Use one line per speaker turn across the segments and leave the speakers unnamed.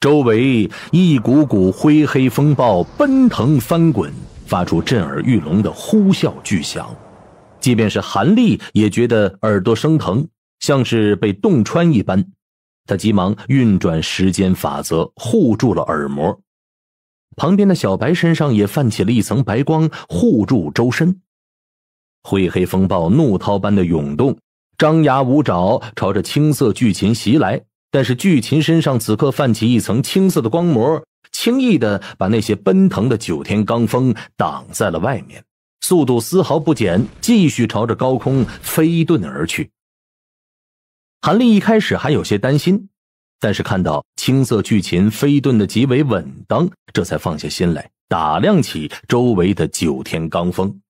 周围一股股灰黑风暴奔腾翻滚，发出震耳欲聋的呼啸巨响。即便是韩立，也觉得耳朵生疼，像是被洞穿一般。他急忙运转时间法则，护住了耳膜。旁边的小白身上也泛起了一层白光，护住周身。灰黑风暴怒涛般的涌动，张牙舞爪，朝着青色巨禽袭来。但是巨禽身上此刻泛起一层青色的光膜，轻易的把那些奔腾的九天罡风挡在了外面，速度丝毫不减，继续朝着高空飞遁而去。韩立一开始还有些担心，但是看到青色巨禽飞遁的极为稳当，这才放下心来，打量起周围的九天罡风。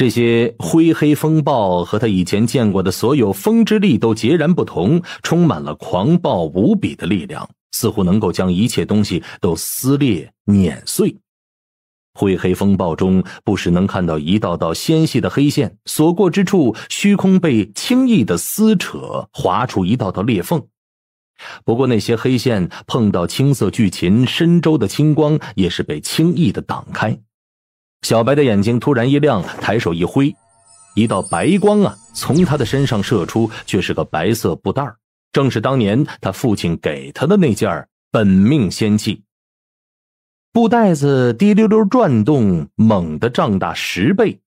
这些灰黑风暴和他以前见过的所有风之力都截然不同，充满了狂暴无比的力量，似乎能够将一切东西都撕裂碾碎。灰黑风暴中不时能看到一道道纤细的黑线，所过之处，虚空被轻易的撕扯，划出一道道裂缝。不过那些黑线碰到青色巨琴身周的青光，也是被轻易的挡开。小白的眼睛突然一亮，抬手一挥，一道白光啊，从他的身上射出，却是个白色布袋正是当年他父亲给他的那件本命仙器。布袋子滴溜溜转动，猛地胀大十倍，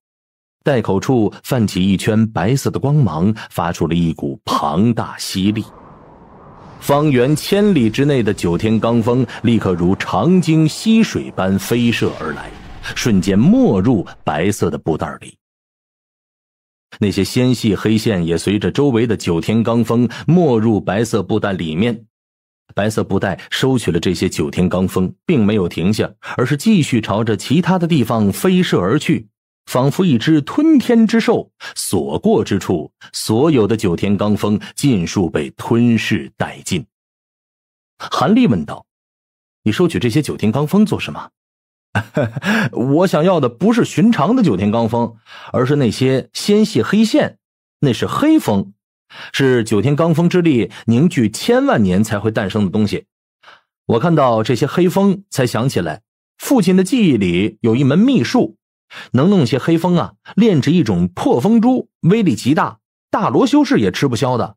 袋口处泛起一圈白色的光芒，发出了一股庞大吸力，方圆千里之内的九天罡风立刻如长鲸吸水般飞射而来。瞬间没入白色的布袋里，那些纤细黑线也随着周围的九天罡风没入白色布袋里面。白色布袋收取了这些九天罡风，并没有停下，而是继续朝着其他的地方飞射而去，仿佛一只吞天之兽，所过之处，所有的九天罡风尽数被吞噬殆尽。韩立问道：“你收取这些九天罡风做什么？” 我想要的不是寻常的九天罡风，而是那些纤细黑线，那是黑风，是九天罡风之力凝聚千万年才会诞生的东西。我看到这些黑风，才想起来，父亲的记忆里有一门秘术，能弄些黑风啊，炼制一种破风珠，威力极大，大罗修士也吃不消的。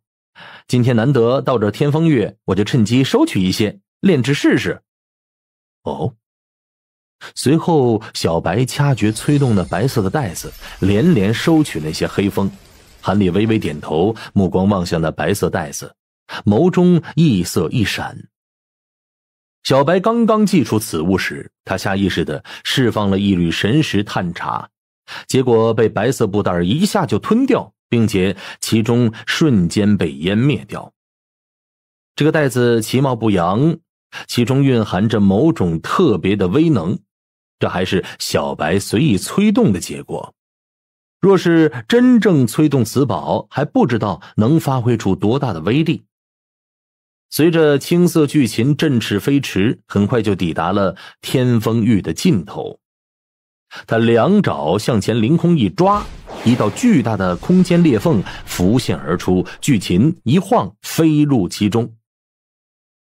今天难得到这天风月，我就趁机收取一些，炼制试试。哦。随后，小白掐诀催动那白色的袋子，连连收取那些黑风。韩立微微点头，目光望向那白色袋子，眸中异色一闪。小白刚刚祭出此物时，他下意识的释放了一缕神识探查，结果被白色布袋一下就吞掉，并且其中瞬间被湮灭掉。这个袋子其貌不扬，其中蕴含着某种特别的威能。这还是小白随意催动的结果，若是真正催动此宝，还不知道能发挥出多大的威力。随着青色巨禽振翅飞驰，很快就抵达了天风域的尽头。他两爪向前凌空一抓，一道巨大的空间裂缝浮现而出，巨禽一晃飞入其中。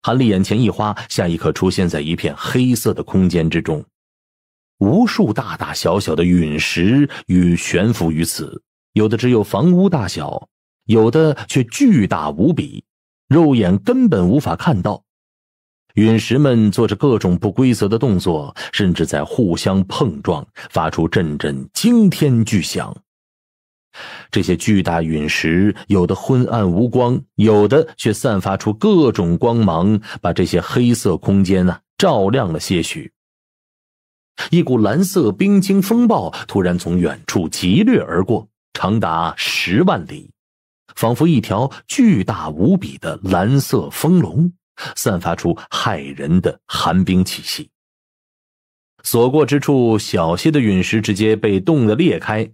韩立眼前一花，下一刻出现在一片黑色的空间之中。无数大大小小的陨石与悬浮于此，有的只有房屋大小，有的却巨大无比，肉眼根本无法看到。陨石们做着各种不规则的动作，甚至在互相碰撞，发出阵阵惊天巨响。这些巨大陨石有的昏暗无光，有的却散发出各种光芒，把这些黑色空间呢照亮了些许。一股蓝色冰晶风暴突然从远处急掠而过，长达十万里，仿佛一条巨大无比的蓝色风龙，散发出骇人的寒冰气息。所过之处，小些的陨石直接被冻得裂开，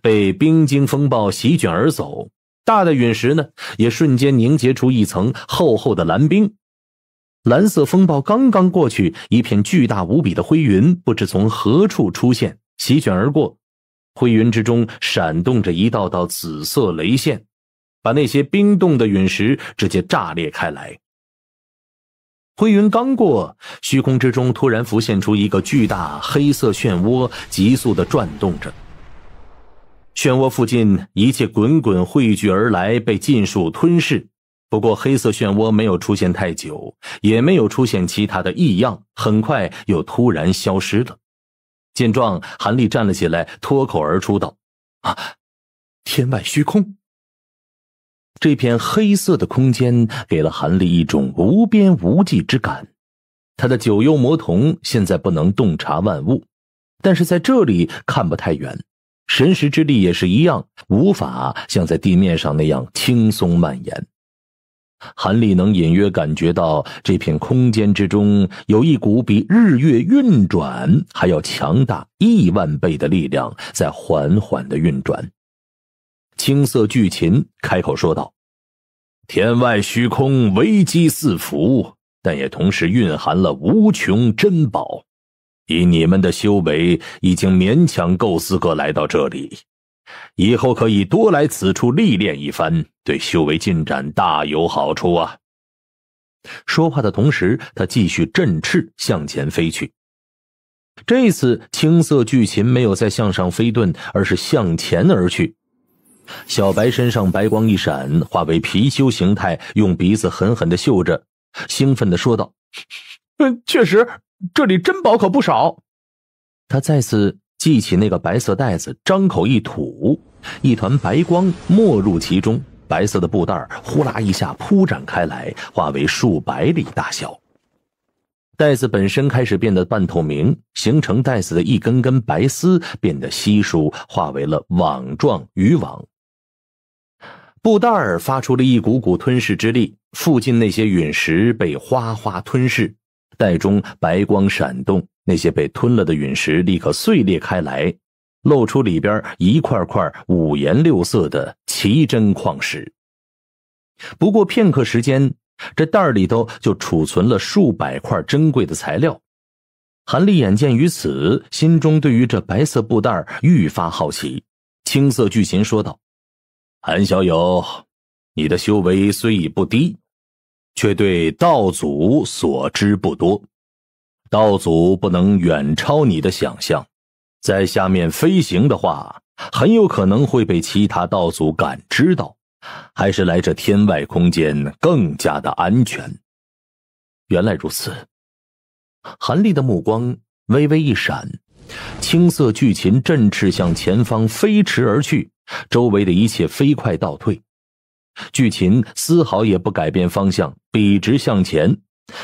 被冰晶风暴席卷而走；大的陨石呢，也瞬间凝结出一层厚厚的蓝冰。蓝色风暴刚刚过去，一片巨大无比的灰云不知从何处出现，席卷而过。灰云之中闪动着一道道紫色雷线，把那些冰冻的陨石直接炸裂开来。灰云刚过，虚空之中突然浮现出一个巨大黑色漩涡，急速的转动着。漩涡附近，一切滚滚汇聚而来，被尽数吞噬。不过，黑色漩涡没有出现太久，也没有出现其他的异样，很快又突然消失了。见状，韩立站了起来，脱口而出道：“啊，天外虚空！”这片黑色的空间给了韩立一种无边无际之感。他的九幽魔瞳现在不能洞察万物，但是在这里看不太远，神识之力也是一样，无法像在地面上那样轻松蔓延。韩立能隐约感觉到这片空间之中有一股比日月运转还要强大亿万倍的力量在缓缓的运转。青色巨琴开口说道：“天外虚空危机四伏，但也同时蕴含了无穷珍宝。以你们的修为，已经勉强够资格来到这里。”以后可以多来此处历练一番，对修为进展大有好处啊！说话的同时，他继续振翅向前飞去。这次青色巨禽没有再向上飞遁，而是向前而去。小白身上白光一闪，化为貔貅形态，用鼻子狠狠的嗅着，兴奋的说道：“嗯，确实，这里珍宝可不少。”他再次。系起那个白色袋子，张口一吐，一团白光没入其中。白色的布袋呼啦一下铺展开来，化为数百里大小。袋子本身开始变得半透明，形成袋子的一根根白丝变得稀疏，化为了网状渔网。布袋儿发出了一股股吞噬之力，附近那些陨石被哗哗吞噬。袋中白光闪动。那些被吞了的陨石立刻碎裂开来，露出里边一块块五颜六色的奇珍矿石。不过片刻时间，这袋里头就储存了数百块珍贵的材料。韩立眼见于此，心中对于这白色布袋愈发好奇。青色巨琴说道：“韩小友，你的修为虽已不低，却对道祖所知不多。”道祖不能远超你的想象，在下面飞行的话，很有可能会被其他道祖感知到，还是来这天外空间更加的安全。原来如此，韩立的目光微微一闪，青色巨禽振翅向前方飞驰而去，周围的一切飞快倒退，巨禽丝毫也不改变方向，笔直向前。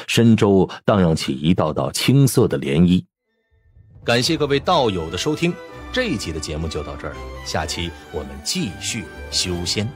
深州荡漾起一道道青色的涟漪。感谢各位道友的收听，这一集的节目就到这儿，下期我们继续修仙。